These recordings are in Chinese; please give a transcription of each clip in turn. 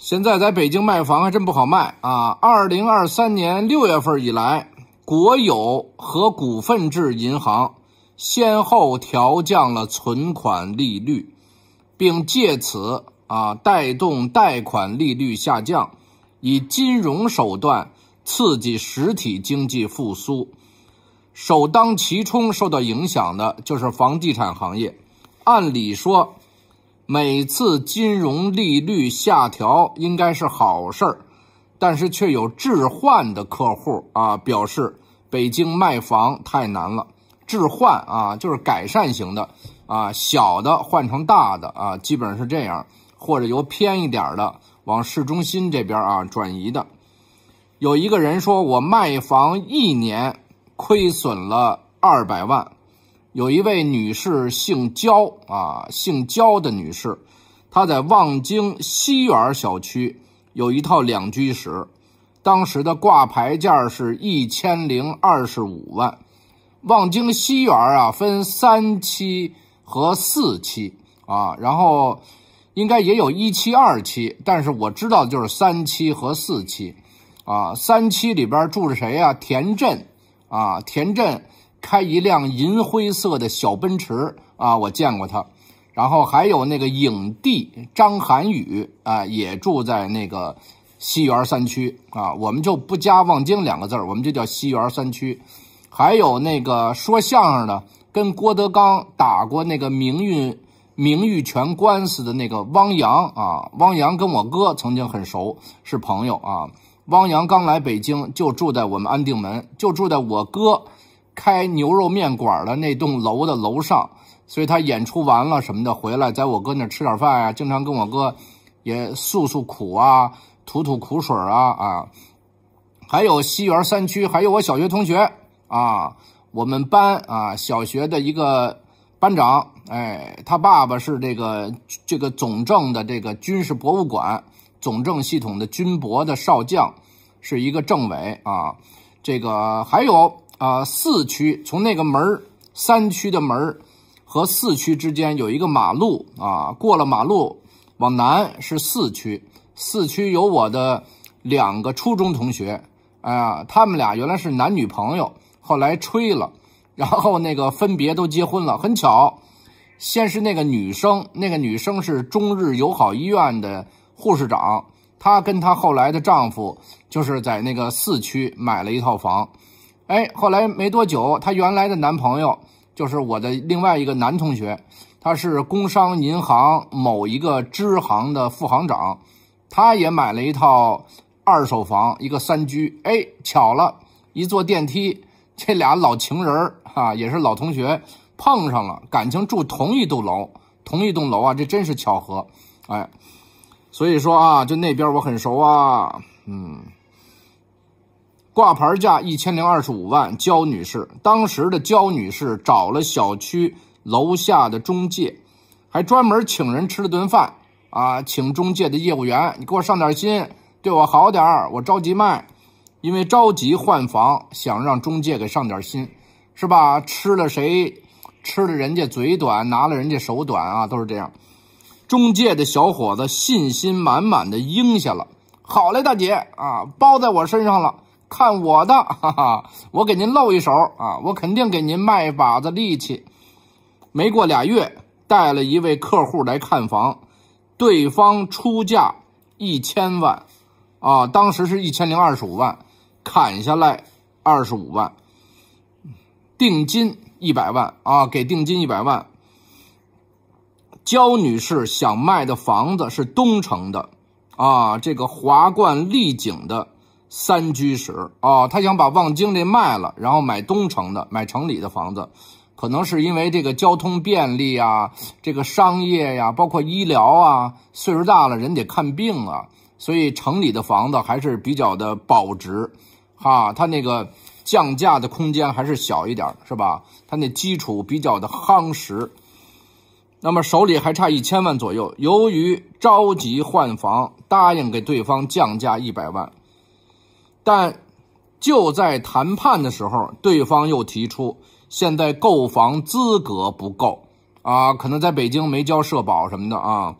现在在北京卖房还真不好卖啊！二零二三年六月份以来，国有和股份制银行先后调降了存款利率，并借此啊带动贷款利率下降，以金融手段刺激实体经济复苏。首当其冲受到影响的就是房地产行业。按理说。每次金融利率下调应该是好事儿，但是却有置换的客户啊表示北京卖房太难了。置换啊就是改善型的啊，小的换成大的啊，基本上是这样，或者由偏一点的往市中心这边啊转移的。有一个人说，我卖房一年亏损了二百万。有一位女士姓焦啊，姓焦的女士，她在望京西园小区有一套两居室，当时的挂牌价是一千零二十五万。望京西园啊，分三期和四期啊，然后应该也有一期、二期，但是我知道的就是三期和四期啊。三期里边住着谁呀？田震啊，田震。开一辆银灰色的小奔驰啊，我见过他。然后还有那个影帝张涵予啊，也住在那个西园三区啊，我们就不加望京两个字儿，我们就叫西园三区。还有那个说相声的，跟郭德纲打过那个名誉名誉权官司的那个汪洋啊，汪洋跟我哥曾经很熟，是朋友啊。汪洋刚来北京就住在我们安定门，就住在我哥。开牛肉面馆的那栋楼的楼上，所以他演出完了什么的回来，在我哥那儿吃点饭啊，经常跟我哥也诉诉苦啊，吐吐苦水儿啊啊。还有西园三区，还有我小学同学啊，我们班啊，小学的一个班长，哎，他爸爸是这个这个总政的这个军事博物馆总政系统的军博的少将，是一个政委啊，这个还有。啊，四区从那个门三区的门和四区之间有一个马路啊。过了马路往南是四区，四区有我的两个初中同学啊。他们俩原来是男女朋友，后来吹了，然后那个分别都结婚了。很巧，先是那个女生，那个女生是中日友好医院的护士长，她跟她后来的丈夫就是在那个四区买了一套房。哎，后来没多久，她原来的男朋友就是我的另外一个男同学，他是工商银行某一个支行的副行长，他也买了一套二手房，一个三居。哎，巧了，一坐电梯，这俩老情人儿哈，也是老同学，碰上了，感情住同一栋楼，同一栋楼啊，这真是巧合。哎，所以说啊，就那边我很熟啊，嗯。挂牌价一千零二十五万，焦女士当时的焦女士找了小区楼下的中介，还专门请人吃了顿饭啊，请中介的业务员，你给我上点心，对我好点儿，我着急卖，因为着急换房，想让中介给上点心，是吧？吃了谁，吃了人家嘴短，拿了人家手短啊，都是这样。中介的小伙子信心满满的应下了，好嘞，大姐啊，包在我身上了。看我的，哈哈！我给您露一手啊！我肯定给您卖把子力气。没过俩月，带了一位客户来看房，对方出价一千万，啊，当时是一千零二十五万，砍下来二十五万，定金一百万啊！给定金一百万。焦女士想卖的房子是东城的，啊，这个华冠丽景的。三居室啊，他想把望京这卖了，然后买东城的、买城里的房子，可能是因为这个交通便利啊，这个商业呀，包括医疗啊，岁数大了人得看病啊，所以城里的房子还是比较的保值，哈，他那个降价的空间还是小一点，是吧？他那基础比较的夯实。那么手里还差一千万左右，由于着急换房，答应给对方降价一百万。但就在谈判的时候，对方又提出，现在购房资格不够啊，可能在北京没交社保什么的啊，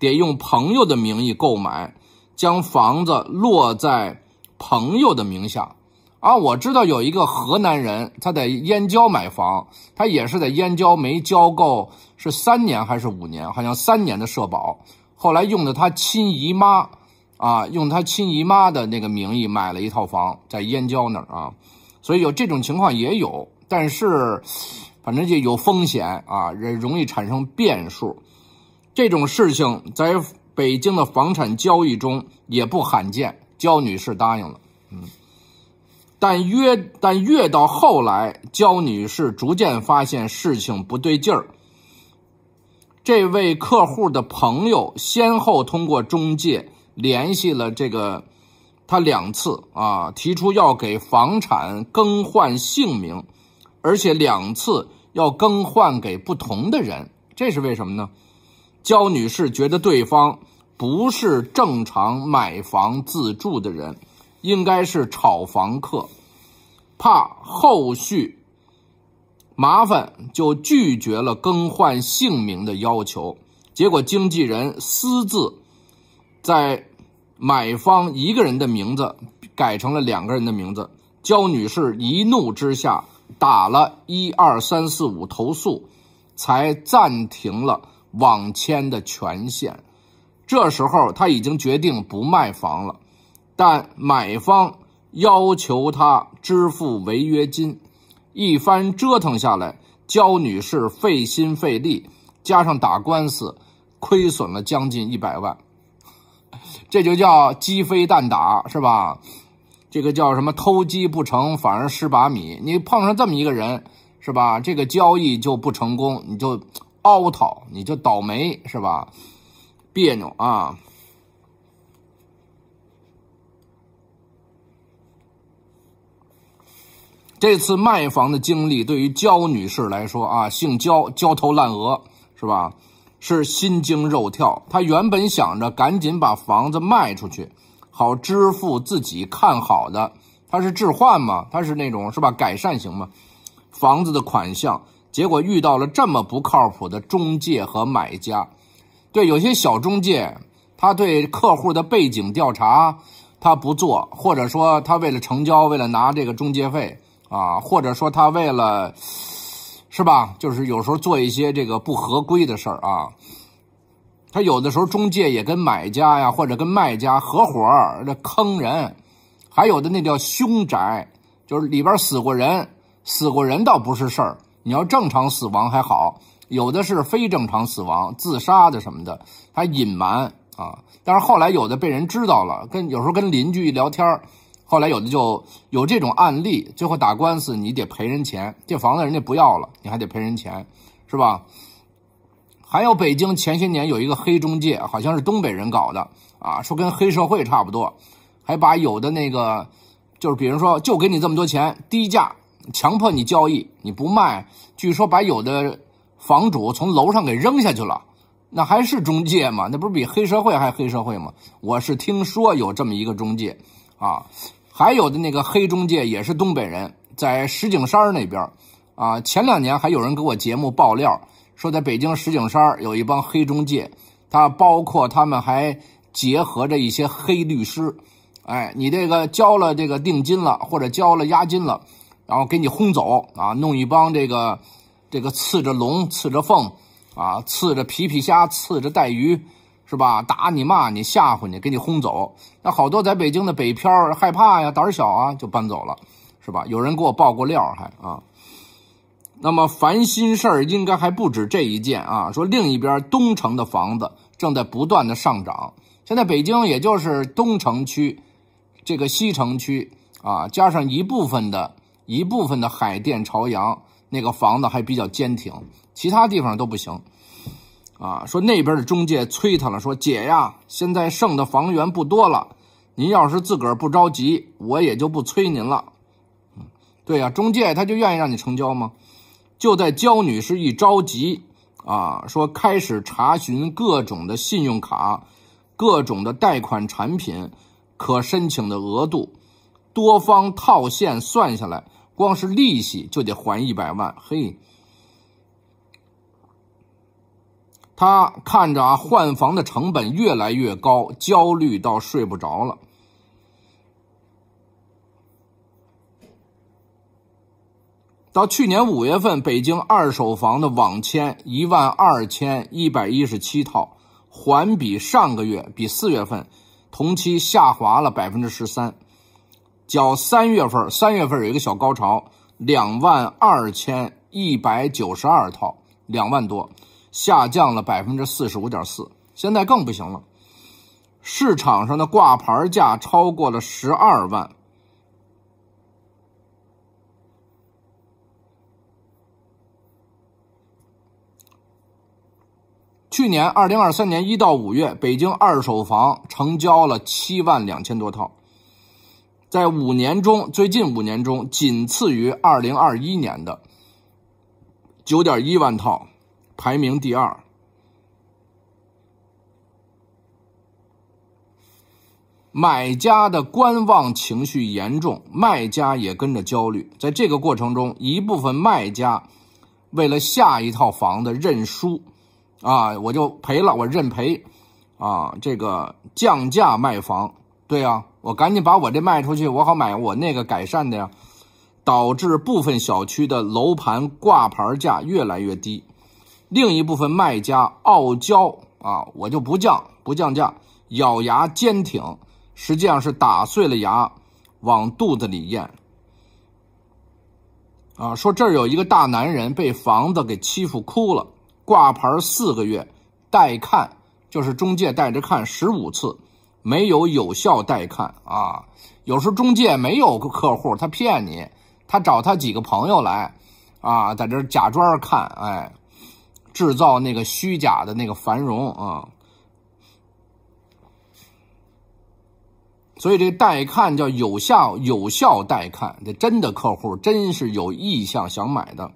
得用朋友的名义购买，将房子落在朋友的名下。啊，我知道有一个河南人，他在燕郊买房，他也是在燕郊没交够，是三年还是五年？好像三年的社保，后来用的他亲姨妈。啊，用他亲姨妈的那个名义买了一套房，在燕郊那儿啊，所以有这种情况也有，但是，反正就有风险啊，也容易产生变数。这种事情在北京的房产交易中也不罕见。焦女士答应了，嗯，但越但越到后来，焦女士逐渐发现事情不对劲儿。这位客户的朋友先后通过中介。联系了这个，他两次啊提出要给房产更换姓名，而且两次要更换给不同的人，这是为什么呢？焦女士觉得对方不是正常买房自住的人，应该是炒房客，怕后续麻烦，就拒绝了更换姓名的要求。结果经纪人私自。在买方一个人的名字改成了两个人的名字，焦女士一怒之下打了一二三四五投诉，才暂停了网签的权限。这时候她已经决定不卖房了，但买方要求她支付违约金。一番折腾下来，焦女士费心费力，加上打官司，亏损了将近一百万。这就叫鸡飞蛋打，是吧？这个叫什么？偷鸡不成反而蚀把米。你碰上这么一个人，是吧？这个交易就不成功，你就 out，你就倒霉，是吧？别扭啊！这次卖房的经历对于焦女士来说啊，姓焦，焦头烂额，是吧？是心惊肉跳。他原本想着赶紧把房子卖出去，好支付自己看好的，他是置换吗？他是那种是吧？改善型吗？房子的款项，结果遇到了这么不靠谱的中介和买家。对，有些小中介，他对客户的背景调查他不做，或者说他为了成交，为了拿这个中介费啊，或者说他为了。是吧？就是有时候做一些这个不合规的事儿啊。他有的时候中介也跟买家呀，或者跟卖家合伙儿坑人。还有的那叫凶宅，就是里边死过人。死过人倒不是事儿，你要正常死亡还好。有的是非正常死亡，自杀的什么的，他隐瞒啊。但是后来有的被人知道了，跟有时候跟邻居一聊天儿。后来有的就有这种案例，最后打官司你得赔人钱，这房子人家不要了，你还得赔人钱，是吧？还有北京前些年有一个黑中介，好像是东北人搞的啊，说跟黑社会差不多，还把有的那个就是比如说就给你这么多钱低价强迫你交易，你不卖，据说把有的房主从楼上给扔下去了，那还是中介吗？那不是比黑社会还黑社会吗？我是听说有这么一个中介啊。还有的那个黑中介也是东北人，在石景山那边儿，啊，前两年还有人给我节目爆料，说在北京石景山有一帮黑中介，他包括他们还结合着一些黑律师，哎，你这个交了这个定金了，或者交了押金了，然后给你轰走啊，弄一帮这个这个刺着龙、刺着凤，啊，刺着皮皮虾、刺着带鱼。是吧？打你、骂你、吓唬你，给你轰走。那好多在北京的北漂害怕呀，胆小啊，就搬走了，是吧？有人给我报过料，还啊。那么烦心事儿应该还不止这一件啊。说另一边东城的房子正在不断的上涨。现在北京也就是东城区、这个西城区啊，加上一部分的、一部分的海淀、朝阳那个房子还比较坚挺，其他地方都不行。啊，说那边的中介催他了，说姐呀，现在剩的房源不多了，您要是自个儿不着急，我也就不催您了。嗯，对呀，中介他就愿意让你成交吗？就在焦女士一着急啊，说开始查询各种的信用卡，各种的贷款产品，可申请的额度，多方套现算下来，光是利息就得还一百万，嘿。他看着啊，换房的成本越来越高，焦虑到睡不着了。到去年五月份，北京二手房的网签一万二千一百一十七套，环比上个月比四月份同期下滑了百分之十三，较三月份三月份有一个小高潮，两万二千一百九十二套，两万多。下降了百分之四十五点四，现在更不行了。市场上的挂牌价超过了十二万。去年二零二三年一到五月，北京二手房成交了七万两千多套，在五年中，最近五年中仅次于二零二一年的九点一万套。排名第二，买家的观望情绪严重，卖家也跟着焦虑。在这个过程中，一部分卖家为了下一套房子认输，啊，我就赔了，我认赔，啊，这个降价卖房，对呀，我赶紧把我这卖出去，我好买我那个改善的呀，导致部分小区的楼盘挂牌价越来越低。另一部分卖家傲娇啊，我就不降不降价，咬牙坚挺，实际上是打碎了牙往肚子里咽。啊，说这儿有一个大男人被房子给欺负哭了，挂牌四个月，带看就是中介带着看十五次，没有有效带看啊。有时候中介没有客户，他骗你，他找他几个朋友来，啊，在这假装看，哎。制造那个虚假的那个繁荣啊，所以这带看叫有效有效带看，这真的客户真是有意向想买的。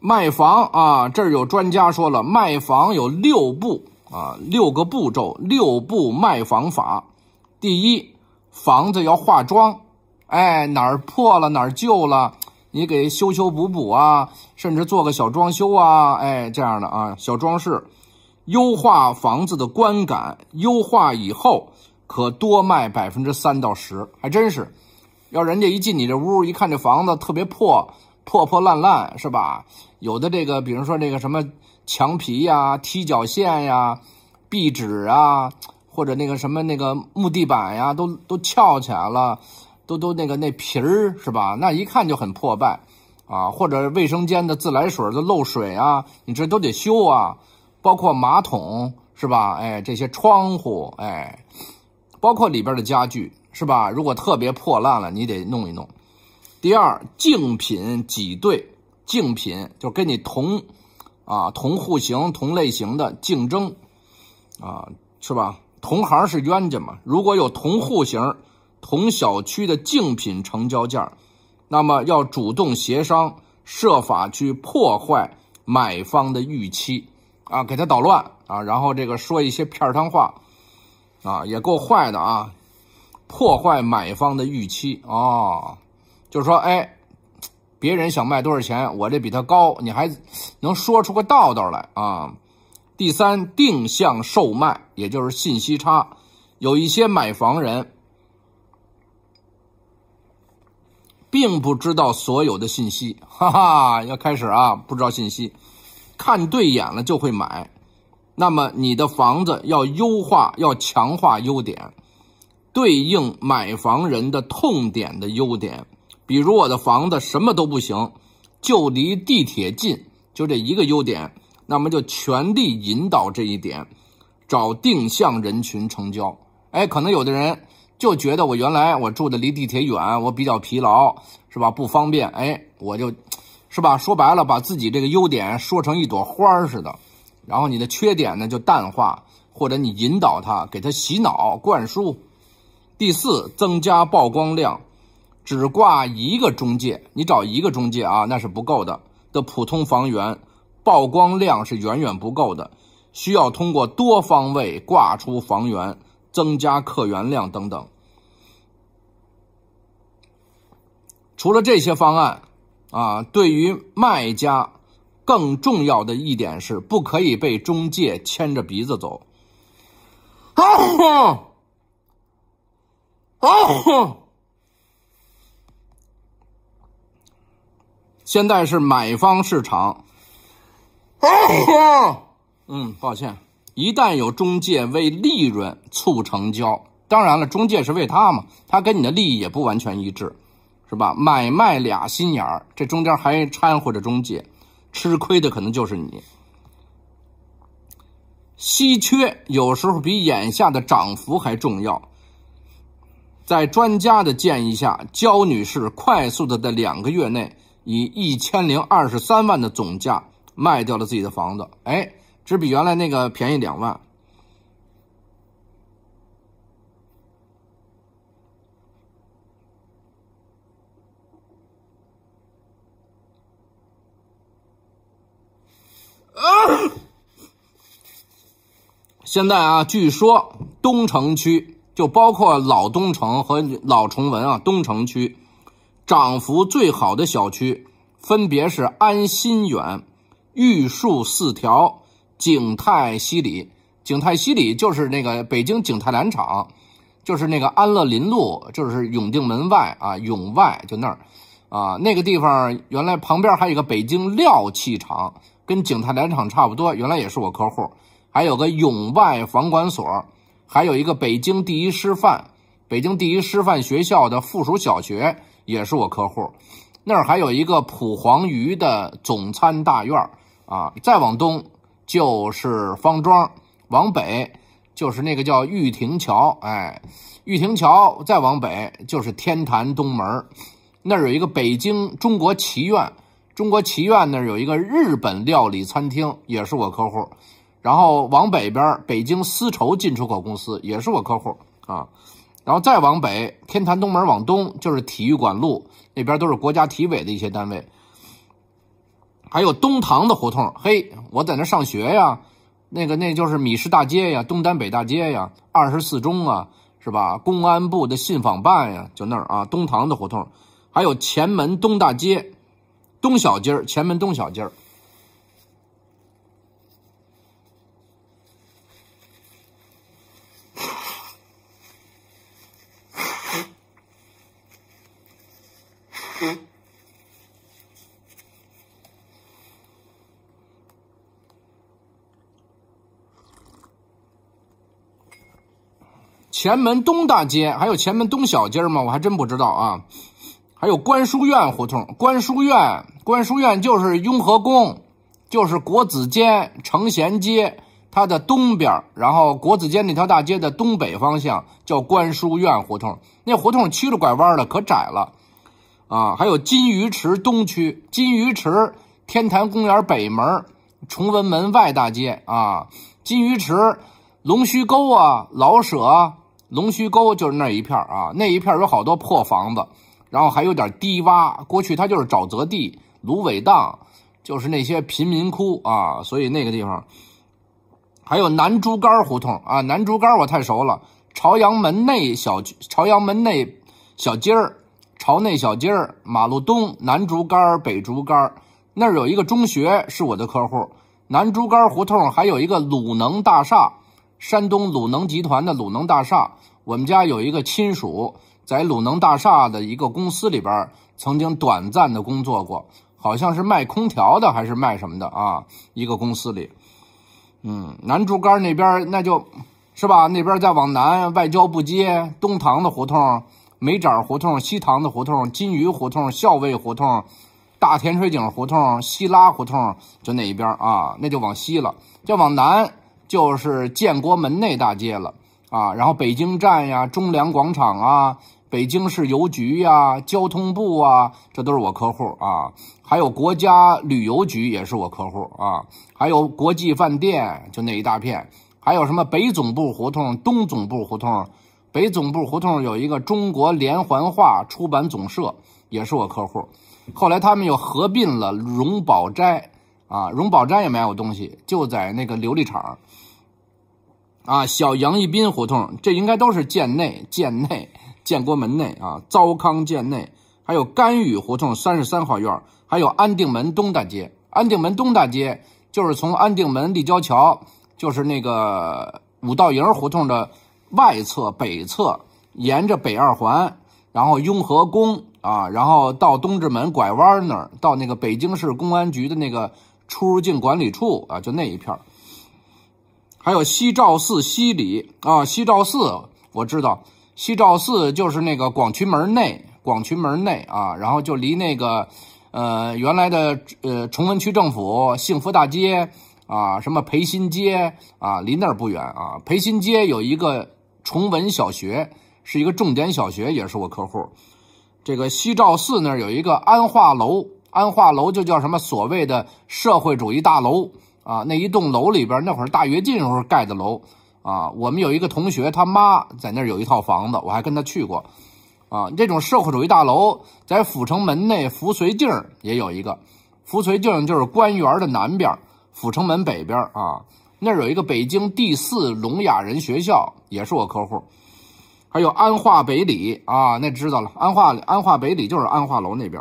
卖房啊，这儿有专家说了，卖房有六步啊，六个步骤，六步卖房法。第一，房子要化妆，哎，哪儿破了，哪儿旧了。你给修修补补啊，甚至做个小装修啊，哎，这样的啊，小装饰，优化房子的观感，优化以后可多卖百分之三到十，还真是。要人家一进你这屋，一看这房子特别破，破破烂烂，是吧？有的这个，比如说这个什么墙皮呀、踢脚线呀、壁纸啊，或者那个什么那个木地板呀，都都翘起来了。都都那个那皮儿是吧？那一看就很破败，啊，或者卫生间的自来水都漏水啊，你这都得修啊。包括马桶是吧？哎，这些窗户，哎，包括里边的家具是吧？如果特别破烂了，你得弄一弄。第二，竞品挤兑，竞品就跟你同，啊，同户型、同类型的竞争，啊，是吧？同行是冤家嘛。如果有同户型，同小区的竞品成交价，那么要主动协商，设法去破坏买方的预期啊，给他捣乱啊，然后这个说一些片儿汤话啊，也够坏的啊，破坏买方的预期啊，就是说，哎，别人想卖多少钱，我这比他高，你还能说出个道道来啊？第三，定向售卖，也就是信息差，有一些买房人。并不知道所有的信息，哈哈，要开始啊！不知道信息，看对眼了就会买。那么你的房子要优化，要强化优点，对应买房人的痛点的优点。比如我的房子什么都不行，就离地铁近，就这一个优点，那么就全力引导这一点，找定向人群成交。哎，可能有的人。就觉得我原来我住的离地铁远，我比较疲劳，是吧？不方便，哎，我就是吧，说白了，把自己这个优点说成一朵花似的，然后你的缺点呢就淡化，或者你引导他给他洗脑灌输。第四，增加曝光量，只挂一个中介，你找一个中介啊，那是不够的。的普通房源曝光量是远远不够的，需要通过多方位挂出房源。增加客源量等等，除了这些方案，啊，对于卖家更重要的一点是，不可以被中介牵着鼻子走。啊啊啊哈，现在是买方市场。啊哈，嗯，抱歉。一旦有中介为利润促成交，当然了，中介是为他嘛，他跟你的利益也不完全一致，是吧？买卖俩心眼儿，这中间还掺和着中介，吃亏的可能就是你。稀缺有时候比眼下的涨幅还重要。在专家的建议下，焦女士快速的在两个月内以一千零二十三万的总价卖掉了自己的房子，哎。只比原来那个便宜两万。啊！现在啊，据说东城区就包括老东城和老崇文啊，东城区涨幅最好的小区分别是安心远、玉树四条。景泰西里，景泰西里就是那个北京景泰棉厂，就是那个安乐林路，就是永定门外啊，永外就那儿，啊，那个地方原来旁边还有个北京料器厂，跟景泰棉厂差不多，原来也是我客户。还有个永外房管所，还有一个北京第一师范，北京第一师范学校的附属小学也是我客户。那儿还有一个蒲黄榆的总参大院啊，再往东。就是方庄，往北就是那个叫玉蜓桥，哎，玉蜓桥再往北就是天坛东门，那儿有一个北京中国棋院，中国棋院那儿有一个日本料理餐厅，也是我客户。然后往北边，北京丝绸进出口公司也是我客户啊。然后再往北，天坛东门往东就是体育馆路，那边都是国家体委的一些单位，还有东堂的胡同，嘿。我在那儿上学呀，那个那就是米市大街呀，东单北大街呀，二十四中啊，是吧？公安部的信访办呀，就那儿啊，东堂的胡同，还有前门东大街，东小街儿，前门东小街儿。前门东大街还有前门东小街吗？我还真不知道啊。还有观书院胡同，观书院，观书院就是雍和宫，就是国子监、承贤街它的东边，然后国子监那条大街的东北方向叫观书院胡同。那胡同曲着拐弯的，可窄了啊。还有金鱼池东区，金鱼池、天坛公园北门、崇文门外大街啊，金鱼池、龙须沟啊，老舍。龙须沟就是那一片啊，那一片有好多破房子，然后还有点低洼，过去它就是沼泽地、芦苇荡，就是那些贫民窟啊，所以那个地方还有南竹竿胡同啊，南竹竿我太熟了，朝阳门内小朝阳门内小街儿，朝内小街儿马路东南竹竿北竹竿那儿有一个中学是我的客户，南竹竿胡同还有一个鲁能大厦。山东鲁能集团的鲁能大厦，我们家有一个亲属在鲁能大厦的一个公司里边曾经短暂的工作过，好像是卖空调的还是卖什么的啊？一个公司里，嗯，南竹竿那边那就是吧？那边再往南，外交部街，东塘的胡同、梅展胡同、西塘的胡同、金鱼胡同、校尉胡同、大甜水井胡同、西拉胡同，就那一边啊，那就往西了，再往南。就是建国门内大街了啊，然后北京站呀、中粮广场啊、北京市邮局呀、交通部啊，这都是我客户啊。还有国家旅游局也是我客户啊，还有国际饭店就那一大片，还有什么北总部胡同、东总部胡同、北总部胡同有一个中国连环画出版总社也是我客户。后来他们又合并了荣宝斋啊，荣宝斋也买我东西，就在那个琉璃厂。啊，小杨一斌胡同，这应该都是建内、建内、建国门内啊，糟糠建内，还有甘雨胡同三十三号院，还有安定门东大街。安定门东大街就是从安定门立交桥，就是那个五道营胡同的外侧、北侧，沿着北二环，然后雍和宫啊，然后到东直门拐弯那儿，到那个北京市公安局的那个出入境管理处啊，就那一片儿。还有西照寺西里啊，西照寺我知道，西照寺就是那个广渠门内，广渠门内啊，然后就离那个，呃，原来的呃崇文区政府幸福大街啊，什么培新街啊，离那儿不远啊。培新街有一个崇文小学，是一个重点小学，也是我客户。这个西照寺那儿有一个安化楼，安化楼就叫什么所谓的社会主义大楼。啊，那一栋楼里边，那会儿大跃进时候盖的楼，啊，我们有一个同学，他妈在那儿有一套房子，我还跟他去过，啊，这种社会主义大楼，在阜成门内福绥径儿也有一个，阜绥径就是官园的南边，阜成门北边啊，那儿有一个北京第四聋哑人学校，也是我客户，还有安化北里啊，那知道了，安化安化北里就是安化楼那边。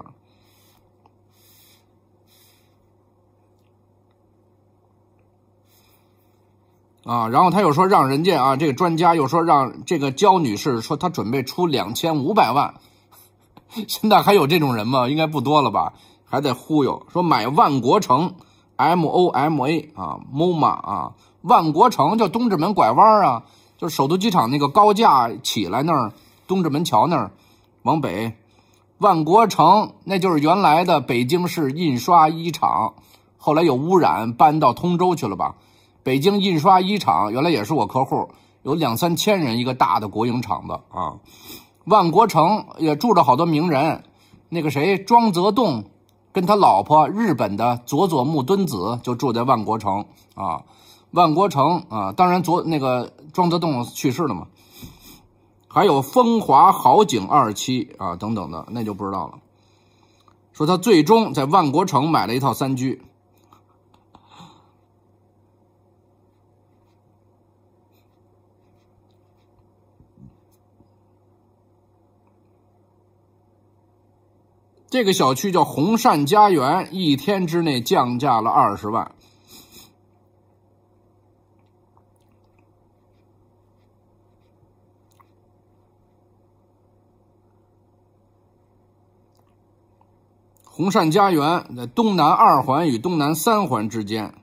啊，然后他又说，让人家啊，这个专家又说，让这个焦女士说，她准备出两千五百万。现在还有这种人吗？应该不多了吧？还在忽悠，说买万国城 M O M A 啊，M O M A 啊，万国城，叫东直门拐弯啊，就是首都机场那个高架起来那儿，东直门桥那儿，往北，万国城，那就是原来的北京市印刷一厂，后来有污染，搬到通州去了吧。北京印刷一厂原来也是我客户，有两三千人，一个大的国营厂子啊。万国城也住着好多名人，那个谁庄则栋跟他老婆日本的佐佐木敦子就住在万国城啊。万国城啊，当然昨那个庄则栋去世了嘛。还有风华豪景二期啊等等的，那就不知道了。说他最终在万国城买了一套三居。这个小区叫红善家园，一天之内降价了二十万。红善家园在东南二环与东南三环之间，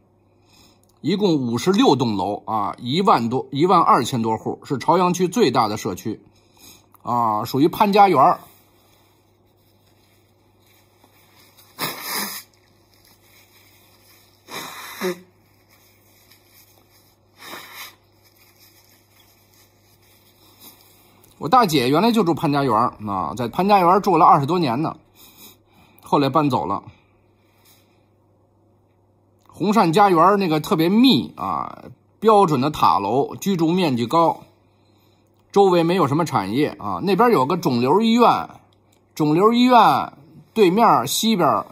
一共五十六栋楼啊，一万多、一万二千多户，是朝阳区最大的社区啊，属于潘家园。我大姐原来就住潘家园啊，在潘家园住了二十多年呢，后来搬走了。红善家园那个特别密啊，标准的塔楼，居住面积高，周围没有什么产业啊。那边有个肿瘤医院，肿瘤医院对面西边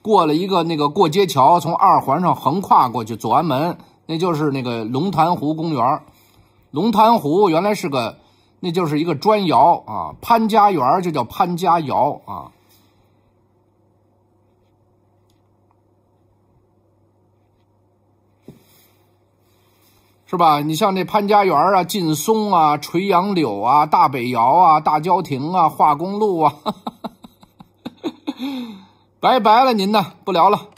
过了一个那个过街桥，从二环上横跨过去，左安门那就是那个龙潭湖公园，龙潭湖原来是个。那就是一个砖窑啊，潘家园就叫潘家窑啊，是吧？你像那潘家园啊、劲松啊、垂杨柳啊、大北窑啊、大郊亭啊、化工路啊，拜 拜了，您呢，不聊了。